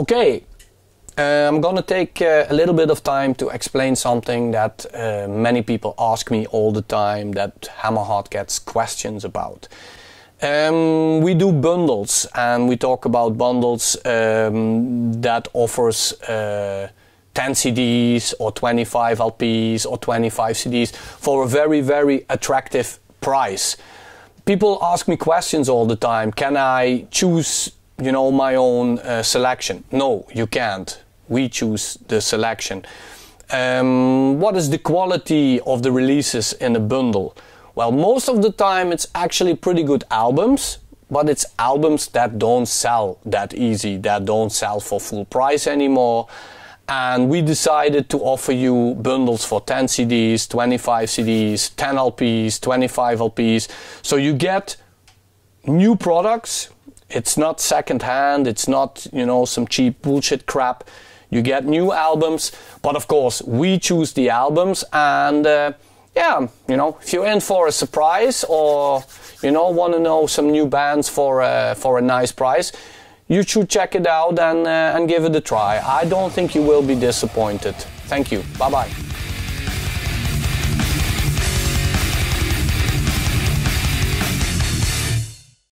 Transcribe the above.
Okay, uh, I'm gonna take uh, a little bit of time to explain something that uh, many people ask me all the time that Hammerheart gets questions about. Um, we do bundles and we talk about bundles um, that offers uh, 10 CDs or 25 LPs or 25 CDs for a very, very attractive price. People ask me questions all the time. Can I choose you know, my own uh, selection. No, you can't. We choose the selection. Um, what is the quality of the releases in a bundle? Well, most of the time it's actually pretty good albums, but it's albums that don't sell that easy, that don't sell for full price anymore. And we decided to offer you bundles for 10 CDs, 25 CDs, 10 LPs, 25 LPs. So you get new products it's not secondhand. It's not, you know, some cheap bullshit crap. You get new albums, but of course, we choose the albums and, uh, yeah, you know, if you're in for a surprise or you know want to know some new bands for uh, for a nice price, you should check it out and uh, and give it a try. I don't think you will be disappointed. Thank you. Bye bye.